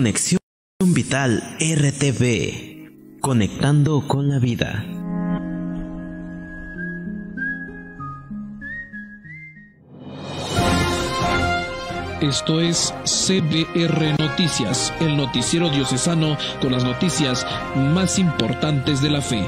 Conexión Vital RTV, conectando con la vida. Esto es CBR Noticias, el noticiero diocesano con las noticias más importantes de la fe.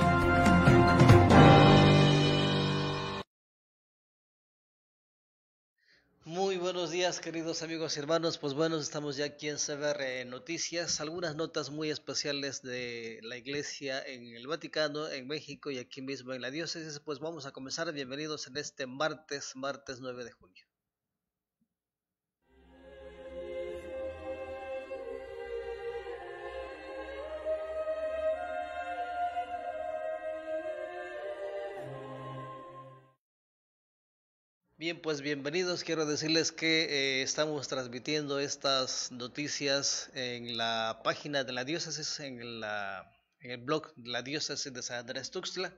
queridos amigos y hermanos. Pues bueno, estamos ya aquí en CBR Noticias. Algunas notas muy especiales de la Iglesia en el Vaticano, en México y aquí mismo en la diócesis. Pues vamos a comenzar. Bienvenidos en este martes, martes 9 de junio. Bien, pues bienvenidos. Quiero decirles que eh, estamos transmitiendo estas noticias en la página de la diócesis, en, en el blog de la diócesis de San Andrés Tuxtla.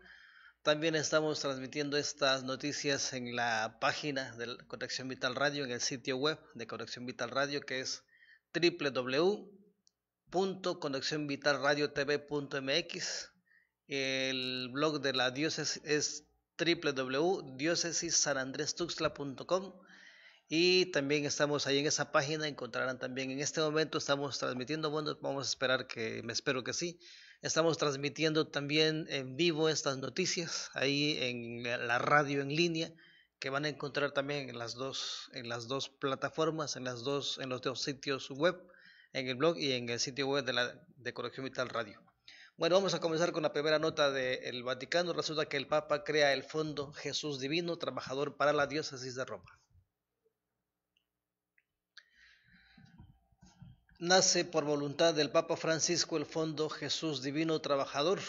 También estamos transmitiendo estas noticias en la página de Conexión Vital Radio, en el sitio web de Conexión Vital Radio, que es www.conexionvitalradiotv.mx. El blog de la diócesis es www.diocesissanandrestuxla.com y también estamos ahí en esa página, encontrarán también en este momento estamos transmitiendo, bueno, vamos a esperar que, me espero que sí, estamos transmitiendo también en vivo estas noticias ahí en la radio en línea que van a encontrar también en las dos, en las dos plataformas, en, las dos, en los dos sitios web, en el blog y en el sitio web de la de corrección Vital Radio. Bueno, vamos a comenzar con la primera nota del Vaticano. Resulta que el Papa crea el Fondo Jesús Divino, trabajador para la diócesis de Roma. Nace por voluntad del Papa Francisco el Fondo Jesús Divino Trabajador,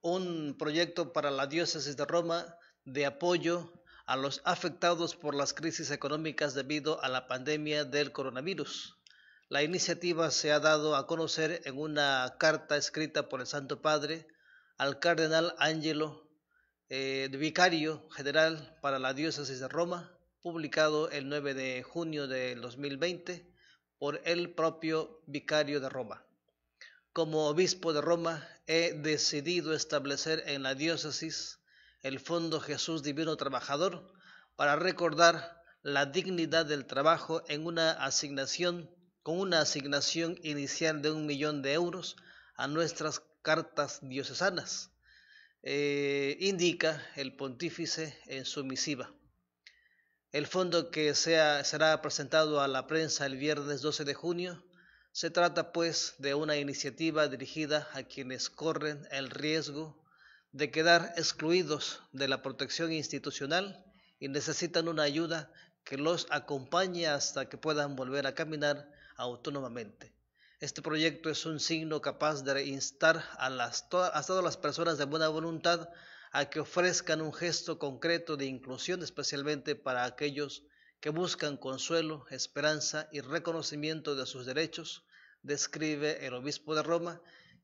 un proyecto para la diócesis de Roma de apoyo a los afectados por las crisis económicas debido a la pandemia del coronavirus. La iniciativa se ha dado a conocer en una carta escrita por el Santo Padre al cardenal Angelo, eh, vicario general para la diócesis de Roma, publicado el 9 de junio de 2020 por el propio vicario de Roma. Como obispo de Roma, he decidido establecer en la diócesis el Fondo Jesús Divino Trabajador para recordar la dignidad del trabajo en una asignación con una asignación inicial de un millón de euros a nuestras cartas diocesanas, eh, indica el pontífice en su misiva. El fondo que sea, será presentado a la prensa el viernes 12 de junio se trata pues de una iniciativa dirigida a quienes corren el riesgo de quedar excluidos de la protección institucional y necesitan una ayuda que los acompañe hasta que puedan volver a caminar autónomamente. Este proyecto es un signo capaz de instar a, las, todas las personas de buena voluntad a que ofrezcan un gesto concreto de inclusión, especialmente para aquellos que buscan consuelo, esperanza y reconocimiento de sus derechos, describe el obispo de Roma,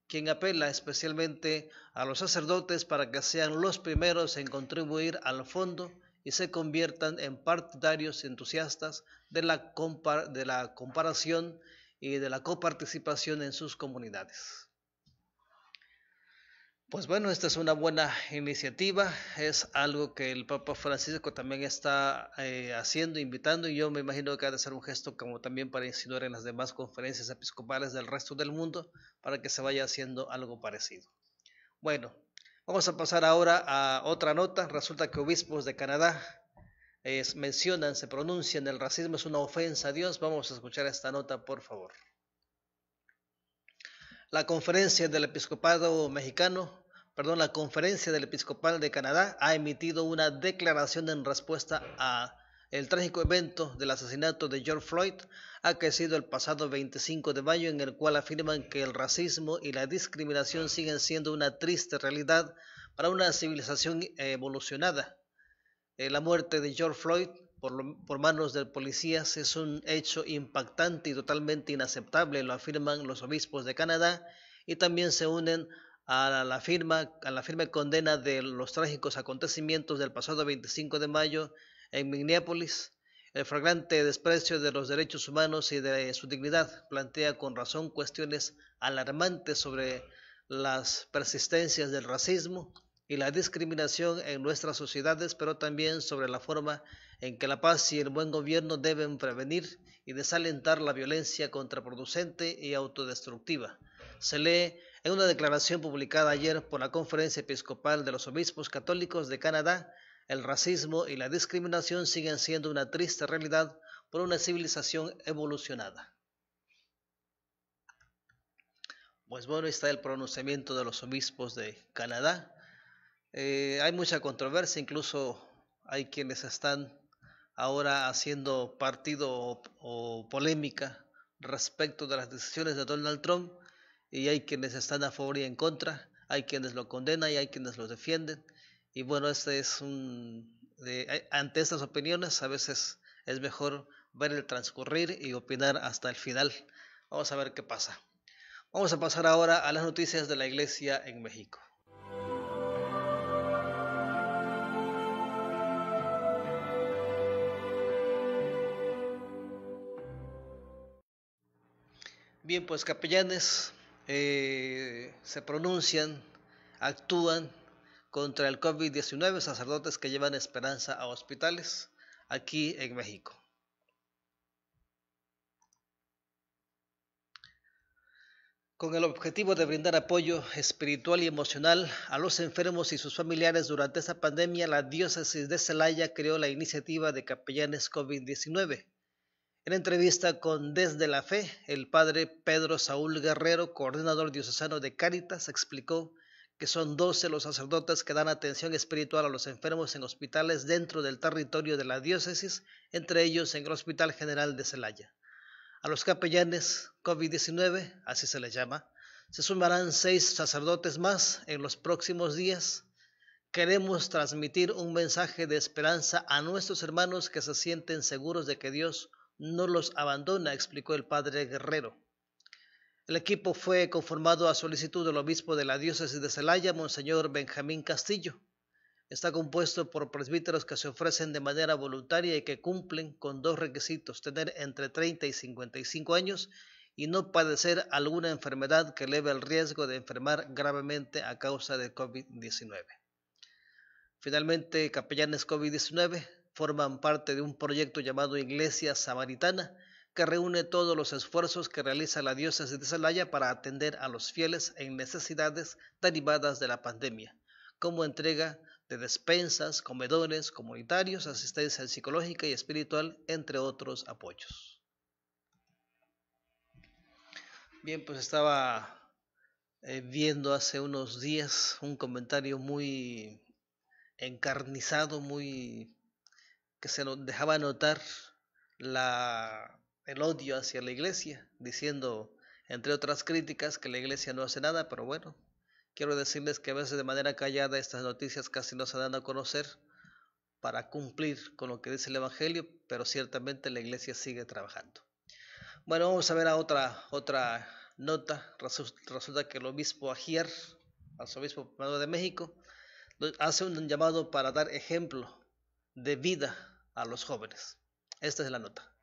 quien apela especialmente a los sacerdotes para que sean los primeros en contribuir al fondo y se conviertan en partidarios entusiastas de la, de la comparación y de la coparticipación en sus comunidades. Pues bueno, esta es una buena iniciativa, es algo que el Papa Francisco también está eh, haciendo, invitando, y yo me imagino que ha de ser un gesto como también para insinuar en las demás conferencias episcopales del resto del mundo, para que se vaya haciendo algo parecido. Bueno, Vamos a pasar ahora a otra nota. Resulta que obispos de Canadá es, mencionan, se pronuncian, el racismo es una ofensa a Dios. Vamos a escuchar esta nota, por favor. La conferencia del episcopado mexicano, perdón, la conferencia del episcopal de Canadá ha emitido una declaración en respuesta a el trágico evento del asesinato de George Floyd ha crecido el pasado 25 de mayo en el cual afirman que el racismo y la discriminación siguen siendo una triste realidad para una civilización evolucionada. Eh, la muerte de George Floyd por, manos de policías es un hecho impactante y totalmente inaceptable, lo afirman los obispos de Canadá y también se unen a la, firma, a la firme condena de los trágicos acontecimientos del pasado 25 de mayo en Minneapolis, el flagrante desprecio de los derechos humanos y de su dignidad plantea con razón cuestiones alarmantes sobre las persistencias del racismo y la discriminación en nuestras sociedades, pero también sobre la forma en que la paz y el buen gobierno deben prevenir y desalentar la violencia contraproducente y autodestructiva. Se lee en una declaración publicada ayer por la Conferencia Episcopal de los Obispos Católicos de Canadá el racismo y la discriminación siguen siendo una triste realidad por una civilización evolucionada. Pues bueno, está el pronunciamiento de los obispos de Canadá. Eh, hay mucha controversia, incluso hay quienes están ahora haciendo partido o, o polémica respecto de las decisiones de Donald Trump y hay quienes están a favor y en contra, hay quienes lo condenan y hay quienes lo defienden. Y bueno, este es un... Eh, ante estas opiniones a veces es mejor ver el transcurrir y opinar hasta el final. Vamos a ver qué pasa. Vamos a pasar ahora a las noticias de la Iglesia en México. Bien, pues capellanes eh, se pronuncian, actúan contra el COVID-19, sacerdotes que llevan esperanza a hospitales aquí en México. Con el objetivo de brindar apoyo espiritual y emocional a los enfermos y sus familiares durante esta pandemia, la diócesis de Celaya creó la iniciativa de capellanes COVID-19. En entrevista con Desde la Fe, el padre Pedro Saúl Guerrero, coordinador diocesano de Cáritas, explicó que son 12 los sacerdotes que dan atención espiritual a los enfermos en hospitales dentro del territorio de la diócesis, entre ellos en el Hospital General de Celaya. A los capellanes COVID-19, así se les llama, se sumarán seis sacerdotes más en los próximos días. Queremos transmitir un mensaje de esperanza a nuestros hermanos que se sienten seguros de que Dios no los abandona, explicó el padre Guerrero. El equipo fue conformado a solicitud del obispo de la diócesis de Celaya, Monseñor Benjamín Castillo. Está compuesto por presbíteros que se ofrecen de manera voluntaria y que cumplen con dos requisitos, tener entre 30 y 55 años y no padecer alguna enfermedad que eleve el riesgo de enfermar gravemente a causa de COVID-19. Finalmente, capellanes COVID-19 forman parte de un proyecto llamado Iglesia Samaritana, que reúne todos los esfuerzos que realiza la diócesis de zalaya para atender a los fieles en necesidades derivadas de la pandemia, como entrega de despensas, comedores comunitarios, asistencia psicológica y espiritual, entre otros apoyos. Bien, pues estaba eh, viendo hace unos días un comentario muy encarnizado, muy que se nos dejaba notar la el odio hacia la iglesia, diciendo, entre otras críticas, que la iglesia no hace nada, pero bueno, quiero decirles que a veces de manera callada estas noticias casi no se dan a conocer para cumplir con lo que dice el Evangelio, pero ciertamente la iglesia sigue trabajando. Bueno, vamos a ver a otra, otra nota. Resulta que el obispo Agier, arzobispo de México, hace un llamado para dar ejemplo de vida a los jóvenes. Esta es la nota.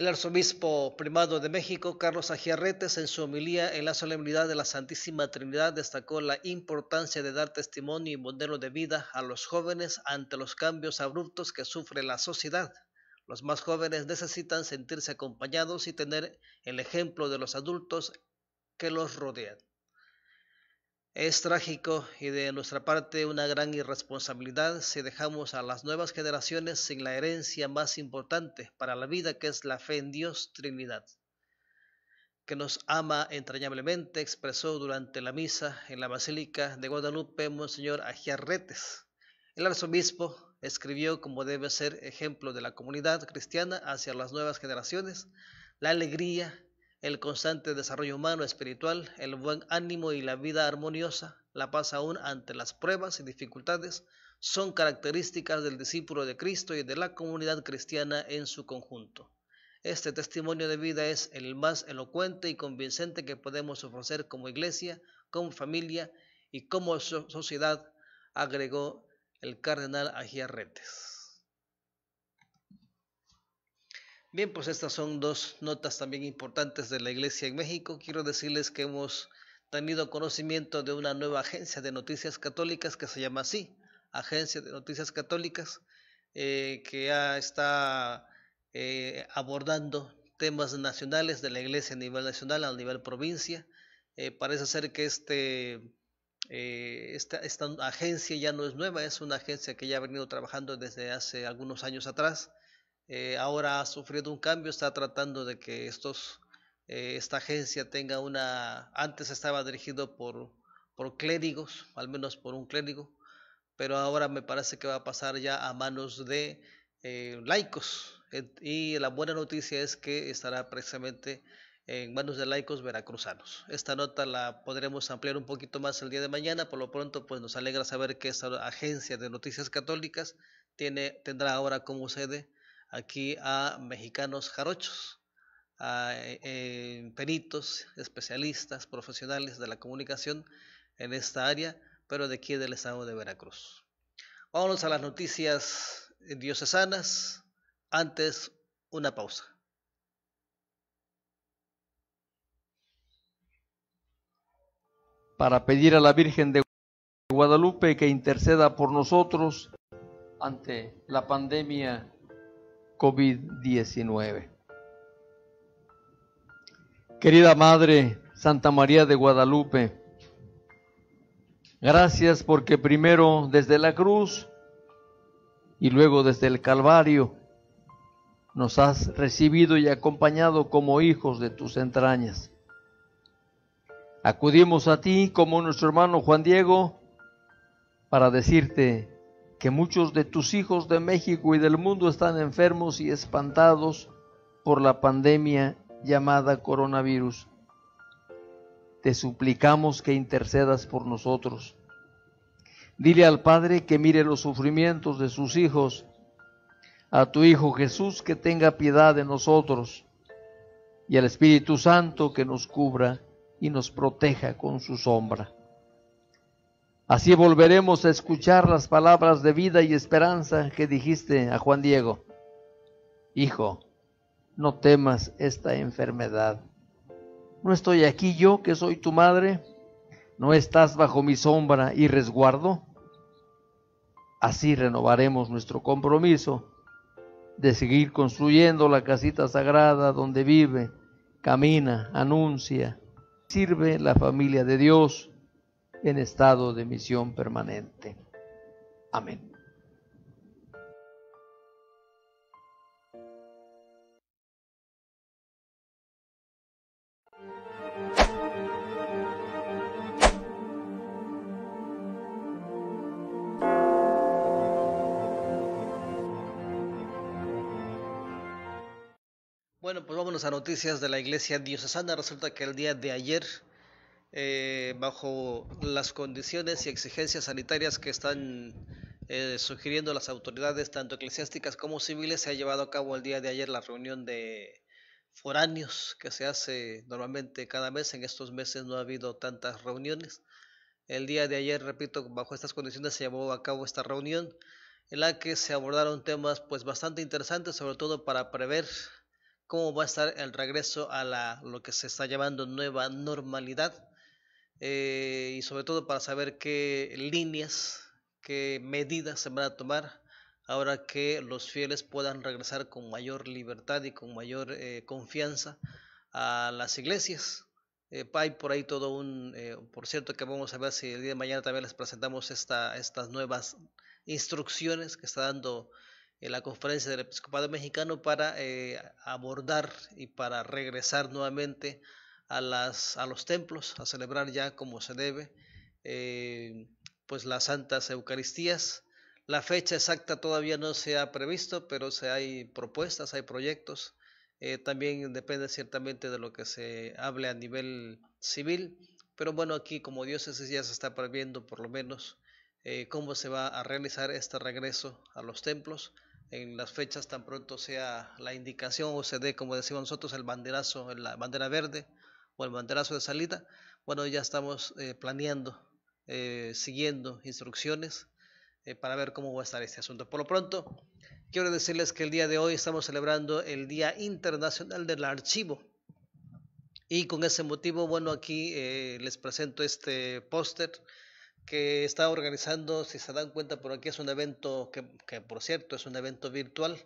El arzobispo primado de México, Carlos Agiarretes, en su homilía en la solemnidad de la Santísima Trinidad destacó la importancia de dar testimonio y modelo de vida a los jóvenes ante los cambios abruptos que sufre la sociedad. Los más jóvenes necesitan sentirse acompañados y tener el ejemplo de los adultos que los rodean. Es trágico y de nuestra parte una gran irresponsabilidad si dejamos a las nuevas generaciones sin la herencia más importante para la vida que es la fe en Dios Trinidad, que nos ama entrañablemente, expresó durante la misa en la Basílica de Guadalupe Monseñor Agiarretes. El arzobispo escribió como debe ser ejemplo de la comunidad cristiana hacia las nuevas generaciones la alegría el constante desarrollo humano, espiritual, el buen ánimo y la vida armoniosa, la paz aún ante las pruebas y dificultades, son características del discípulo de Cristo y de la comunidad cristiana en su conjunto. Este testimonio de vida es el más elocuente y convincente que podemos ofrecer como iglesia, como familia y como sociedad, agregó el cardenal Agiarretes. Bien, pues estas son dos notas también importantes de la Iglesia en México. Quiero decirles que hemos tenido conocimiento de una nueva agencia de noticias católicas que se llama así, Agencia de Noticias Católicas, eh, que ya está eh, abordando temas nacionales de la Iglesia a nivel nacional, a nivel provincia. Eh, parece ser que este, esta agencia ya no es nueva, es una agencia que ya ha venido trabajando desde hace algunos años atrás eh, ahora ha sufrido un cambio, está tratando de que estos, eh, esta agencia tenga una, antes estaba dirigido por, por clérigos, al menos por un clérigo, pero ahora me parece que va a pasar ya a manos de eh, laicos. Y la buena noticia es que estará precisamente en manos de laicos veracruzanos. Esta nota la podremos ampliar un poquito más el día de mañana. Por lo pronto, pues nos alegra saber que esta agencia de noticias católicas tiene, tendrá ahora como sede aquí a mexicanos jarochos, a eh, eh, peritos, especialistas, profesionales de la comunicación en esta área, pero de aquí del estado de Veracruz. Vámonos a las noticias diocesanas. Antes, una pausa. Para pedir a la Virgen de Guadalupe que interceda por nosotros ante la pandemia COVID-19. Querida Madre Santa María de Guadalupe, gracias porque primero desde la cruz y luego desde el Calvario nos has recibido y acompañado como hijos de tus entrañas. Acudimos a ti como nuestro hermano Juan Diego para decirte que muchos de tus hijos de México y del mundo están enfermos y espantados por la pandemia llamada coronavirus. Te suplicamos que intercedas por nosotros. Dile al Padre que mire los sufrimientos de sus hijos, a tu Hijo Jesús que tenga piedad de nosotros, y al Espíritu Santo que nos cubra y nos proteja con su sombra. Así volveremos a escuchar las palabras de vida y esperanza que dijiste a Juan Diego. Hijo, no temas esta enfermedad. ¿No estoy aquí yo que soy tu madre? ¿No estás bajo mi sombra y resguardo? Así renovaremos nuestro compromiso de seguir construyendo la casita sagrada donde vive, camina, anuncia, sirve la familia de Dios en estado de misión permanente. Amén. Bueno, pues vámonos a noticias de la Iglesia Diocesana. Resulta que el día de ayer eh, bajo las condiciones y exigencias sanitarias que están eh, sugiriendo las autoridades, tanto eclesiásticas como civiles, se ha llevado a cabo el día de ayer la reunión de foráneos que se hace normalmente cada mes. En estos meses no ha habido tantas reuniones. El día de ayer, repito, bajo estas condiciones se llevó a cabo esta reunión en la que se abordaron temas pues bastante interesantes, sobre todo para prever cómo va a estar el regreso a la, lo que se está llamando nueva normalidad eh, y sobre todo para saber qué líneas, qué medidas se van a tomar ahora que los fieles puedan regresar con mayor libertad y con mayor eh, confianza a las iglesias. Eh, hay por ahí todo un, eh, por cierto que vamos a ver si el día de mañana también les presentamos esta, estas nuevas instrucciones que está dando la conferencia del episcopado mexicano para abordar y para regresar nuevamente a, las, a los templos a celebrar ya como se debe eh, pues las santas Eucaristías. La fecha exacta todavía no se ha previsto, pero se hay propuestas, hay proyectos. Eh, también depende ciertamente de lo que se hable a nivel civil, pero bueno, aquí como diócesis ya se está previendo por lo menos eh, cómo se va a realizar este regreso a los templos en las fechas tan pronto sea la indicación o se dé, como decimos nosotros, el banderazo, la bandera verde, o el banderazo de salida, bueno, ya estamos eh, planeando, eh, siguiendo instrucciones eh, para ver cómo va a estar este asunto. Por lo pronto, quiero decirles que el día de hoy estamos celebrando el Día Internacional del Archivo. Y con ese motivo, bueno, aquí les presento este póster que está organizando, si se dan cuenta por aquí, es un evento que, que por cierto es un evento virtual,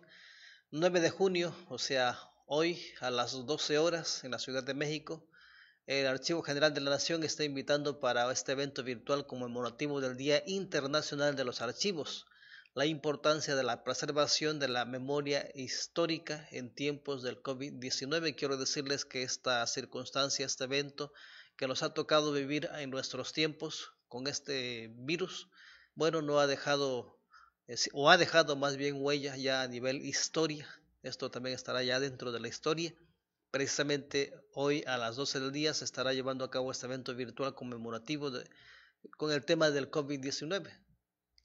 9 de junio, o sea, hoy a las 12 horas en la Ciudad de México, el Archivo General de la Nación está invitando para este evento virtual conmemorativo del Día Internacional de los Archivos, la importancia de la preservación de la memoria histórica en tiempos del COVID-19. Quiero decirles que esta circunstancia, este evento que nos ha tocado vivir en nuestros tiempos con este virus, bueno, no ha dejado eh, o ha dejado más bien huella ya a nivel historia. Esto también estará ya dentro de la historia precisamente hoy a las 12 del día se estará llevando a cabo este evento virtual conmemorativo con el tema del COVID-19.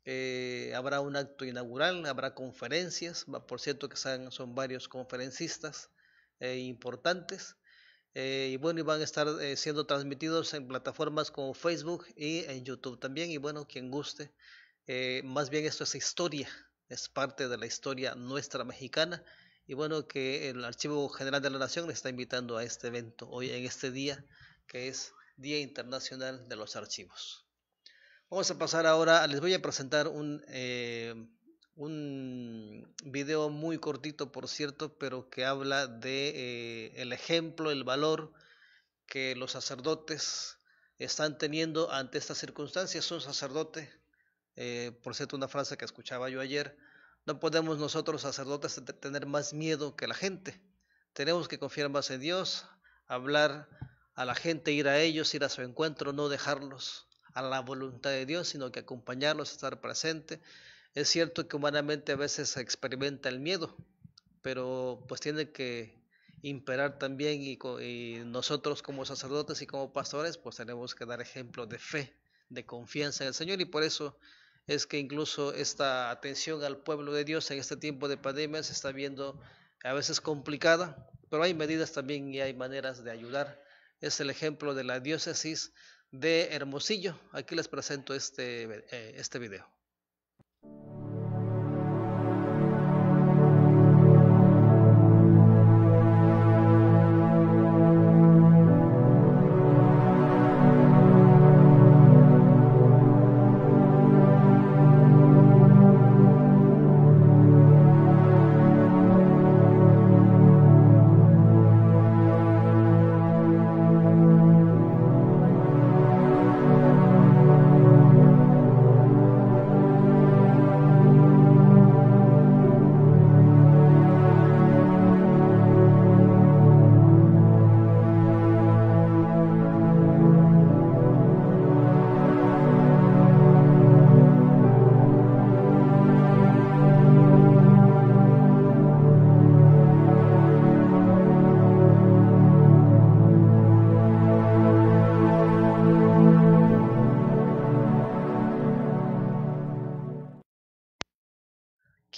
Eh, habrá un acto inaugural, habrá conferencias, por cierto que son, varios conferencistas eh, importantes. Eh, y bueno, van a estar siendo transmitidos en plataformas como Facebook y en YouTube también. Y bueno, quien guste, más bien esto es historia, es parte de la historia nuestra mexicana y bueno, que el Archivo General de la Nación está invitando a este evento hoy en este día, que es Día Internacional de los Archivos. Vamos a pasar ahora, les voy a presentar un, eh, un video muy cortito, por cierto, pero que habla de eh, el ejemplo, el valor que los sacerdotes están teniendo ante estas circunstancias. Un sacerdote, eh, por cierto, una frase que escuchaba yo ayer, no podemos nosotros sacerdotes tener más miedo que la gente. Tenemos que confiar más en Dios, hablar a la gente, ir a ellos, ir a su encuentro, no dejarlos a la voluntad de Dios, sino que acompañarlos, estar presente. Es cierto que humanamente a veces se experimenta el miedo, pero pues tiene que imperar también y, y, nosotros como sacerdotes y como pastores pues tenemos que dar ejemplo de fe, de confianza en el Señor y por eso es que incluso esta atención al pueblo de Dios en este tiempo de pandemia se está viendo a veces complicada, pero hay medidas también y hay maneras de ayudar. Es el ejemplo de la diócesis de Hermosillo. Aquí les presento este, eh, este video.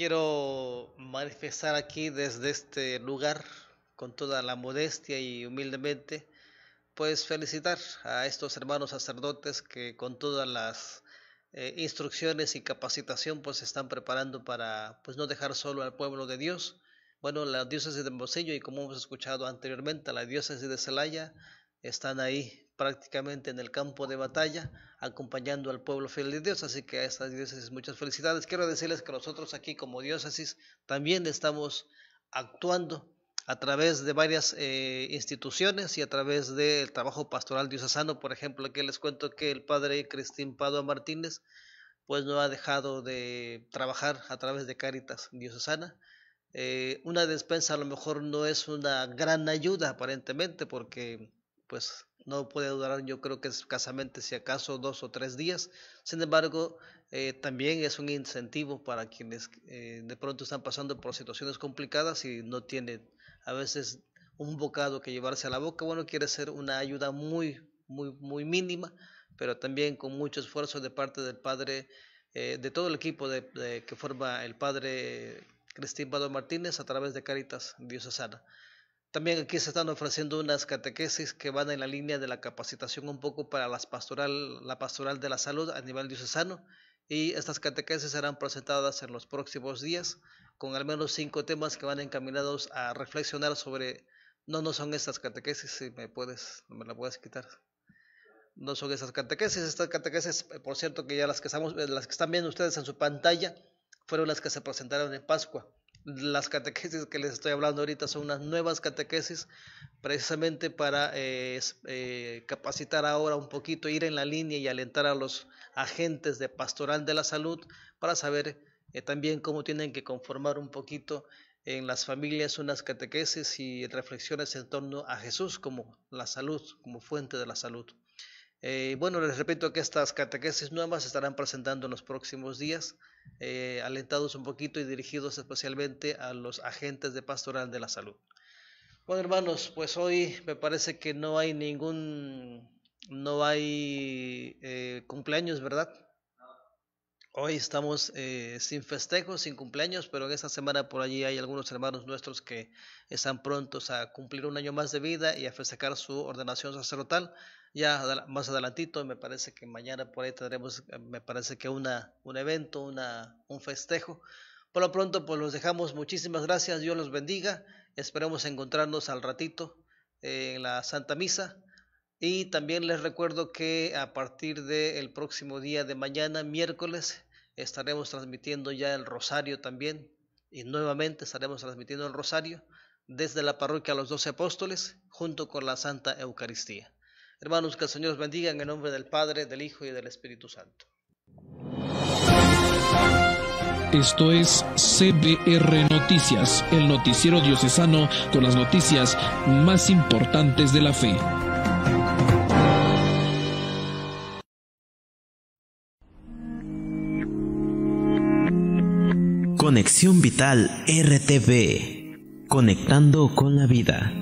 quiero manifestar aquí desde este lugar, con toda la modestia y humildemente, pues felicitar a estos hermanos sacerdotes que con todas las eh, instrucciones y capacitación pues se están preparando para pues no dejar solo al pueblo de Dios. Bueno, la diócesis de Hermosillo y como hemos escuchado anteriormente, la diócesis de Celaya están ahí prácticamente en el campo de batalla, acompañando al pueblo fiel de Dios. Así que a estas diócesis muchas felicidades. Quiero decirles que nosotros aquí como diócesis también estamos actuando a través de varias eh, instituciones y a través del trabajo pastoral diocesano. Por ejemplo, aquí les cuento que el padre Cristín Padua Martínez pues no ha dejado de trabajar a través de Cáritas diocesana. Eh, una despensa a lo mejor no es una gran ayuda aparentemente porque pues no puede durar yo creo que escasamente si acaso dos o tres días. Sin embargo, eh, también es un incentivo para quienes eh, de pronto están pasando por situaciones complicadas y no tienen a veces un bocado que llevarse a la boca. Bueno, quiere ser una ayuda muy, muy, muy mínima, pero también con mucho esfuerzo de parte del padre, eh, de todo el equipo de, que forma el padre Cristín Vado Martínez a través de Caritas Sana. También aquí se están ofreciendo unas catequesis que van en la línea de la capacitación un poco para las pastoral, la pastoral de la salud a nivel diocesano y estas catequesis serán presentadas en los próximos días con al menos cinco temas que van encaminados a reflexionar sobre no no son estas catequesis si me puedes me la puedes quitar no son estas catequesis estas catequesis eh, por cierto que ya las que estamos eh, las que están viendo ustedes en su pantalla fueron las que se presentaron en Pascua las catequesis que les estoy hablando ahorita son unas nuevas catequesis precisamente para eh, eh, capacitar ahora un poquito, ir en la línea y alentar a los agentes de pastoral de la salud para saber eh, también cómo tienen que conformar un poquito en las familias unas catequesis y reflexiones en torno a Jesús como la salud, como fuente de la salud. Eh, bueno, les repito que estas catequesis nuevas se estarán presentando en los próximos días, eh, alentados un poquito y dirigidos especialmente a los agentes de pastoral de la salud. Bueno, hermanos, pues hoy me parece que no hay ningún, no hay eh, cumpleaños, ¿verdad? Hoy estamos eh, sin festejos, sin cumpleaños, pero en esta semana por allí hay algunos hermanos nuestros que están prontos a cumplir un año más de vida y a festejar su ordenación sacerdotal. Ya más adelantito, me parece que mañana por ahí tendremos, eh, me parece que una, un evento, una, un festejo. Por lo pronto, pues los dejamos. Muchísimas gracias. Dios los bendiga. Esperemos encontrarnos al ratito eh, en la Santa Misa. Y también les recuerdo que a partir del próximo día de mañana, miércoles, estaremos transmitiendo ya el Rosario también. Y nuevamente estaremos transmitiendo el Rosario desde la parroquia a los Doce Apóstoles junto con la Santa Eucaristía. Hermanos, que el Señor bendiga en el nombre del Padre, del Hijo y del Espíritu Santo. Esto es CBR Noticias, el noticiero diocesano con las noticias más importantes de la fe. Conexión Vital RTV. Conectando con la vida.